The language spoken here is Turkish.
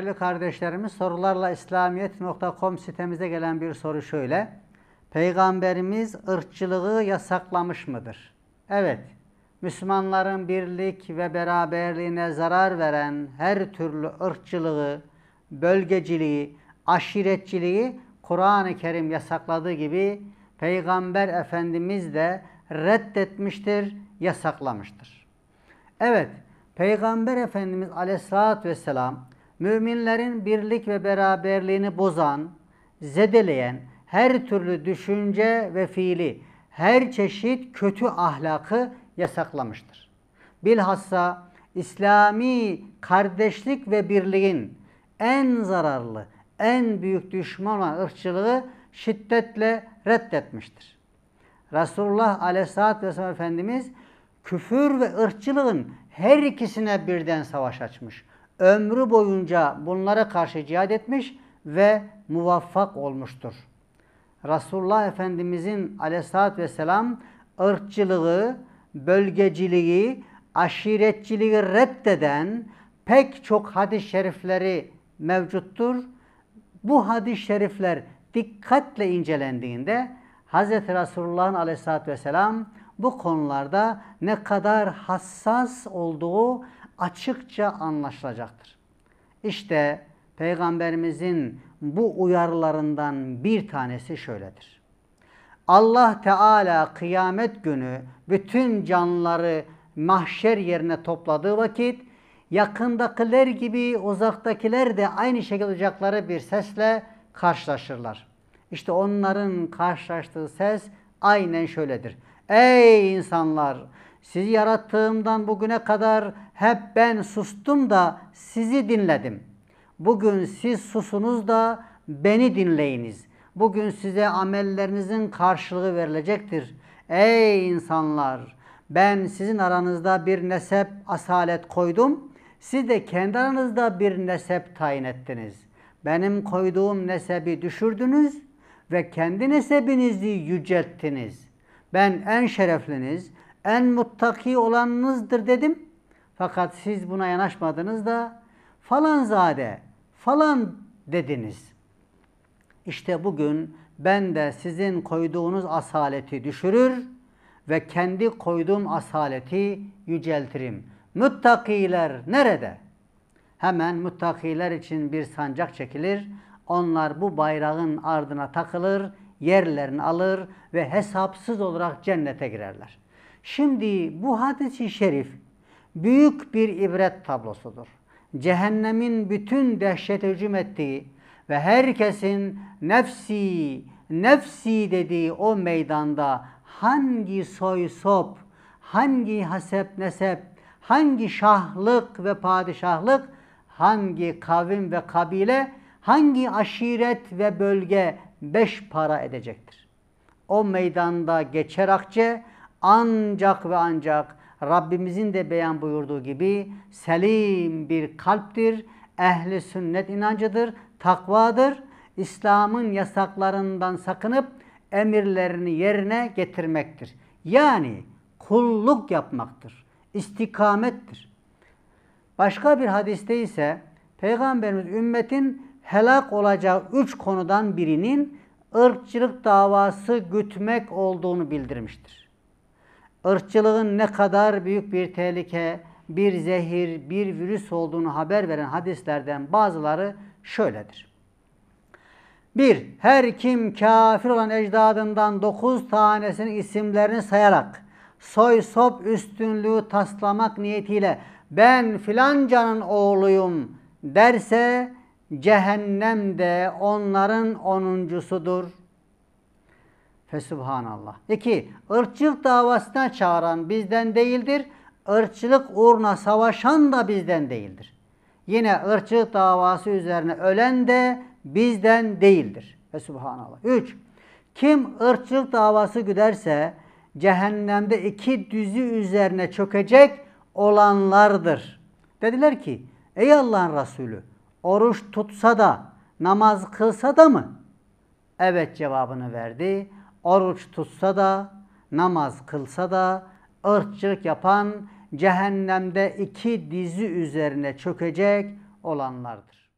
Değerli kardeşlerimiz sorularla İslamiyet.com sitemize gelen bir soru şöyle. Peygamberimiz ırkçılığı yasaklamış mıdır? Evet, Müslümanların birlik ve beraberliğine zarar veren her türlü ırkçılığı, bölgeciliği, aşiretçiliği Kur'an-ı Kerim yasakladığı gibi Peygamber Efendimiz de reddetmiştir, yasaklamıştır. Evet, Peygamber Efendimiz Aleyhisselatü Vesselam müminlerin birlik ve beraberliğini bozan, zedeleyen her türlü düşünce ve fiili, her çeşit kötü ahlakı yasaklamıştır. Bilhassa İslami kardeşlik ve birliğin en zararlı, en büyük düşman olan ırkçılığı şiddetle reddetmiştir. Resulullah Aleyhisselatü Vesselam Efendimiz küfür ve ırkçılığın her ikisine birden savaş açmış ömrü boyunca bunlara karşı cihad etmiş ve muvaffak olmuştur. Resulullah Efendimizin aleyhissalatü vesselam ırkçılığı, bölgeciliği, aşiretçiliği reddeden pek çok hadis-i şerifleri mevcuttur. Bu hadis-i şerifler dikkatle incelendiğinde Hz. Resulullah'ın aleyhissalatü vesselam bu konularda ne kadar hassas olduğu açıkça anlaşılacaktır. İşte Peygamberimizin bu uyarılarından bir tanesi şöyledir. Allah Teala kıyamet günü bütün canlıları mahşer yerine topladığı vakit yakındakiler gibi uzaktakiler de aynı şekilde olacakları bir sesle karşılaşırlar. İşte onların karşılaştığı ses aynen şöyledir. Ey insanlar! Sizi yarattığımdan bugüne kadar hep ben sustum da sizi dinledim. Bugün siz susunuz da beni dinleyiniz. Bugün size amellerinizin karşılığı verilecektir. Ey insanlar! Ben sizin aranızda bir nesep asalet koydum. Siz de kendi aranızda bir nesep tayin ettiniz. Benim koyduğum nesebi düşürdünüz ve kendi nesebinizi yücelttiniz. Ben en şerefliniz, en muttaki olanınızdır dedim. Fakat siz buna yanaşmadınız da falan zade, falan dediniz. İşte bugün ben de sizin koyduğunuz asaleti düşürür ve kendi koyduğum asaleti yüceltirim. Muttakiler nerede? Hemen muttakiler için bir sancak çekilir. Onlar bu bayrağın ardına takılır, yerlerini alır ve hesapsız olarak cennete girerler. Şimdi bu hadisi şerif büyük bir ibret tablosudur. Cehennemin bütün dehşet hücum ettiği ve herkesin nefsi, nefsi dediği o meydanda hangi soy sop, hangi hasep nesep, hangi şahlık ve padişahlık, hangi kavim ve kabile, hangi aşiret ve bölge beş para edecektir. O meydanda geçer akçe, ancak ve ancak Rabbimizin de beyan buyurduğu gibi selim bir kalptir, ehli sünnet inancıdır, takvadır. İslam'ın yasaklarından sakınıp emirlerini yerine getirmektir. Yani kulluk yapmaktır. istikamettir. Başka bir hadiste ise Peygamberimiz ümmetin helak olacağı üç konudan birinin ırkçılık davası gütmek olduğunu bildirmiştir ırkçılığın ne kadar büyük bir tehlike, bir zehir, bir virüs olduğunu haber veren hadislerden bazıları şöyledir. 1. Her kim kafir olan ecdadından 9 tanesinin isimlerini sayarak soy sop üstünlüğü taslamak niyetiyle ben filancanın oğluyum derse cehennemde onların onuncusudur. Fesubhanallah. İki, Irkçılık davasına çağıran bizden değildir. Irkçılık uğruna savaşan da bizden değildir. Yine ırkçılık davası üzerine ölen de bizden değildir. Fesubhanallah. Üç, Kim ırkçılık davası güderse cehennemde iki düzü üzerine çökecek olanlardır. Dediler ki ey Allah'ın Resulü oruç tutsa da namaz kılsa da mı? Evet cevabını verdi oruç tutsa da, namaz kılsa da, ırkçılık yapan cehennemde iki dizi üzerine çökecek olanlardır.